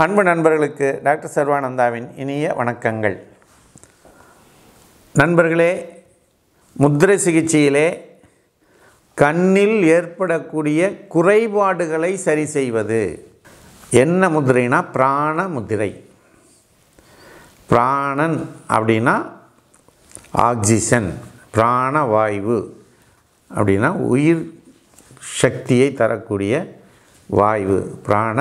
அன்பு நண்பர்களுக்கு டாக்டர் சர்வானந்தாவின் இனிய வணக்கங்கள் நண்பர்களே முத்திரை சிகிச்சையிலே கண்ணில் ஏற்படக்கூடிய குறைபாடுகளை சரி செய்வது என்ன முதிரைனா பிராண முதிரை பிராணன் அப்படின்னா ஆக்சிஜன் பிராணவாயு அப்படின்னா உயிர் சக்தியை தரக்கூடிய வாயு பிராண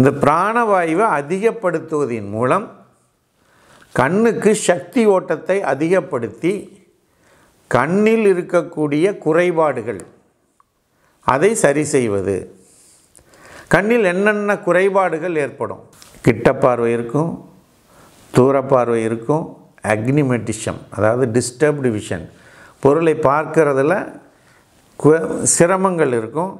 இந்த பிராணவாயுவை அதிகப்படுத்துவதன் மூலம் கண்ணுக்கு சக்தி ஓட்டத்தை அதிகப்படுத்தி கண்ணில் இருக்கக்கூடிய குறைபாடுகள் அதை சரி செய்வது கண்ணில் என்னென்ன குறைபாடுகள் ஏற்படும் கிட்ட பார்வை இருக்கும் தூரப்பார்வை இருக்கும் அக்னிமெட்டிஷம் அதாவது டிஸ்டர்ப்டு விஷன் பொருளை பார்க்கறதுல சிரமங்கள் இருக்கும்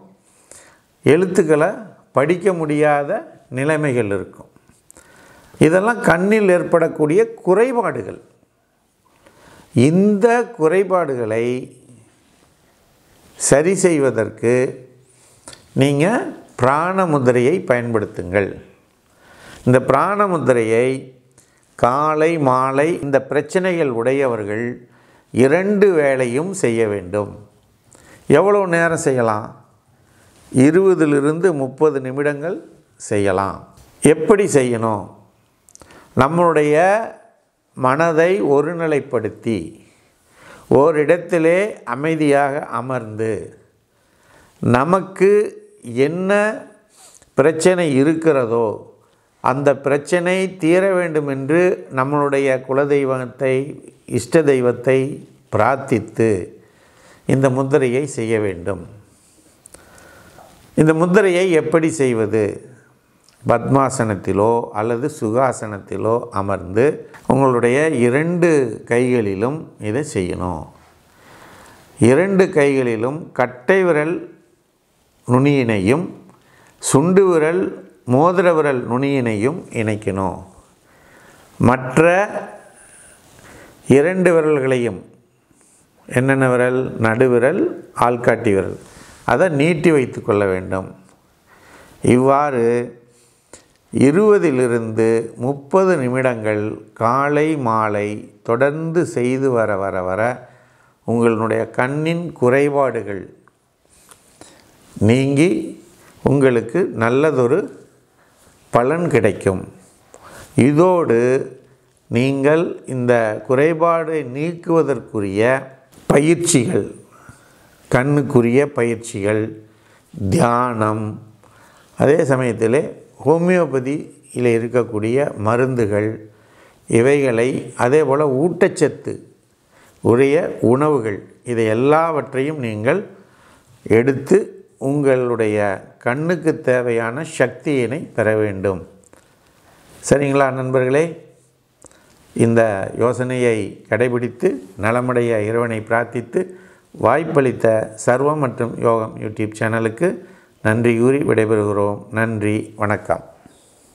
எழுத்துக்களை படிக்க முடியாத நிலைமைகள் இருக்கும் இதெல்லாம் கண்ணில் ஏற்படக்கூடிய குறைபாடுகள் இந்த குறைபாடுகளை சரி செய்வதற்கு நீங்கள் பிராண முதிரையை பயன்படுத்துங்கள் இந்த பிராண முதிரையை காலை மாலை இந்த பிரச்சனைகள் உடையவர்கள் இரண்டு வேளையும் செய்ய வேண்டும் எவ்வளோ நேரம் செய்யலாம் இருபதிலிருந்து முப்பது நிமிடங்கள் செய்யலாம் எப்படி செய்யணும் நம்மளுடைய மனதை ஒருநிலைப்படுத்தி ஓரிடத்திலே அமைதியாக அமர்ந்து நமக்கு என்ன பிரச்சனை இருக்கிறதோ அந்த பிரச்சனை தீர வேண்டும் என்று நம்மளுடைய குலதெய்வத்தை இஷ்ட தெய்வத்தை பிரார்த்தித்து இந்த முந்திரையை செய்ய வேண்டும் இந்த முத்திரையை எப்படி செய்வது பத்மாசனத்திலோ அல்லது சுகாசனத்திலோ அமர்ந்து உங்களுடைய இரண்டு கைகளிலும் இதை செய்யணும் இரண்டு கைகளிலும் கட்டை விரல் நுனியினையும் சுண்டு விரல் மோதிர விரல் நுனியினையும் இணைக்கணும் மற்ற இரண்டு விரல்களையும் என்னென்ன விரல் நடுவிரல் ஆள்காட்டி விரல் அதை நீட்டி வைத்து கொள்ள வேண்டும் இவ்வாறு இருபதிலிருந்து முப்பது நிமிடங்கள் காலை மாலை தொடர்ந்து செய்து வர வர வர உங்களுடைய கண்ணின் குறைபாடுகள் நீங்கி உங்களுக்கு நல்லதொரு பலன் கிடைக்கும் இதோடு நீங்கள் இந்த குறைபாடை நீக்குவதற்குரிய பயிற்சிகள் கண்ணுக்குரிய பயிற்சிகள் தியானம் அதே சமயத்தில் ஹோமியோபதியில் இருக்கக்கூடிய மருந்துகள் இவைகளை அதே போல் ஊட்டச்சத்து உரிய உணவுகள் இதை எல்லாவற்றையும் நீங்கள் எடுத்து உங்களுடைய கண்ணுக்கு தேவையான சக்தியினை பெற வேண்டும் சரிங்களா நண்பர்களே இந்த யோசனையை கடைபிடித்து நலமுடைய இறைவனை பிரார்த்தித்து வாய்ப்பளித்த சர்வம் மற்றும் யோகம் யூடியூப் சேனலுக்கு நன்றி கூறி விடைபெறுகிறோம் நன்றி வணக்கம்